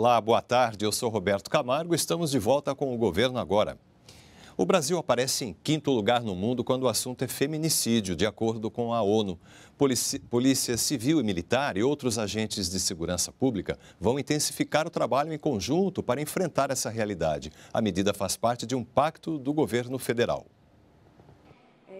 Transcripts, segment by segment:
Olá, boa tarde. Eu sou Roberto Camargo. Estamos de volta com o governo agora. O Brasil aparece em quinto lugar no mundo quando o assunto é feminicídio, de acordo com a ONU. Polícia, polícia, Civil e Militar e outros agentes de segurança pública vão intensificar o trabalho em conjunto para enfrentar essa realidade. A medida faz parte de um pacto do governo federal.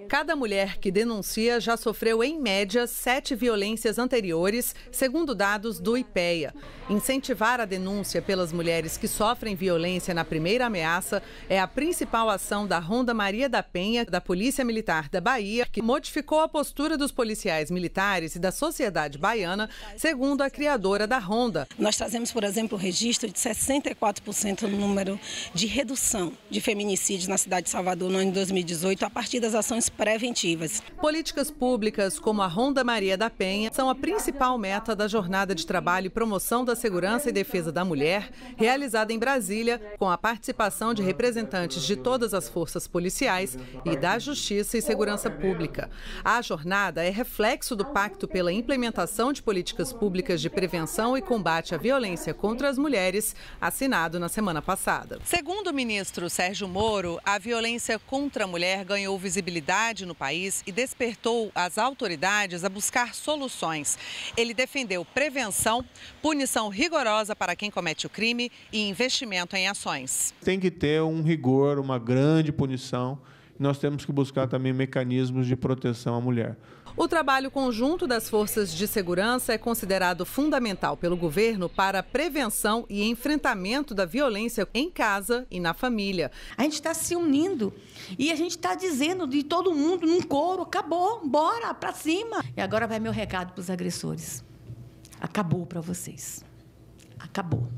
Cada mulher que denuncia já sofreu, em média, sete violências anteriores, segundo dados do IPEA. Incentivar a denúncia pelas mulheres que sofrem violência na primeira ameaça é a principal ação da Ronda Maria da Penha, da Polícia Militar da Bahia, que modificou a postura dos policiais militares e da sociedade baiana, segundo a criadora da Ronda. Nós trazemos, por exemplo, o registro de 64% no número de redução de feminicídios na cidade de Salvador no ano de 2018, a partir das ações preventivas. Políticas públicas como a Ronda Maria da Penha são a principal meta da Jornada de Trabalho e Promoção da Segurança e Defesa da Mulher, realizada em Brasília, com a participação de representantes de todas as forças policiais e da Justiça e Segurança Pública. A jornada é reflexo do Pacto pela Implementação de Políticas Públicas de Prevenção e Combate à Violência contra as Mulheres, assinado na semana passada. Segundo o ministro Sérgio Moro, a violência contra a mulher ganhou visibilidade no país e despertou as autoridades a buscar soluções. Ele defendeu prevenção, punição rigorosa para quem comete o crime e investimento em ações. Tem que ter um rigor, uma grande punição nós temos que buscar também mecanismos de proteção à mulher. O trabalho conjunto das forças de segurança é considerado fundamental pelo governo para a prevenção e enfrentamento da violência em casa e na família. A gente está se unindo e a gente está dizendo de todo mundo num coro: acabou, bora, para cima. E agora vai meu recado para os agressores: acabou para vocês. Acabou.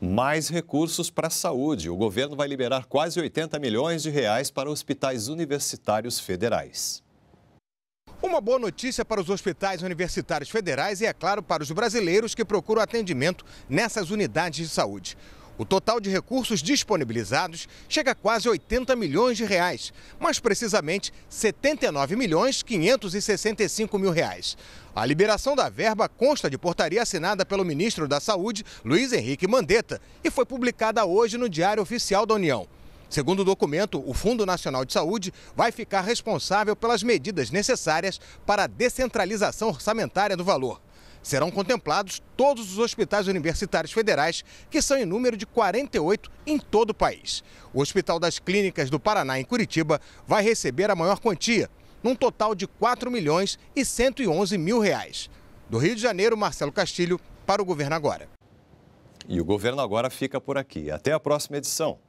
Mais recursos para a saúde. O governo vai liberar quase 80 milhões de reais para hospitais universitários federais. Uma boa notícia para os hospitais universitários federais e, é claro, para os brasileiros que procuram atendimento nessas unidades de saúde. O total de recursos disponibilizados chega a quase 80 milhões de reais, mais precisamente 79 milhões 565 mil reais. A liberação da verba consta de portaria assinada pelo ministro da Saúde, Luiz Henrique Mandetta, e foi publicada hoje no Diário Oficial da União. Segundo o documento, o Fundo Nacional de Saúde vai ficar responsável pelas medidas necessárias para a descentralização orçamentária do valor serão contemplados todos os hospitais universitários federais, que são em número de 48 em todo o país. O Hospital das Clínicas do Paraná, em Curitiba, vai receber a maior quantia, num total de 4 milhões e 111 mil reais. Do Rio de Janeiro, Marcelo Castilho, para o Governo Agora. E o Governo Agora fica por aqui. Até a próxima edição.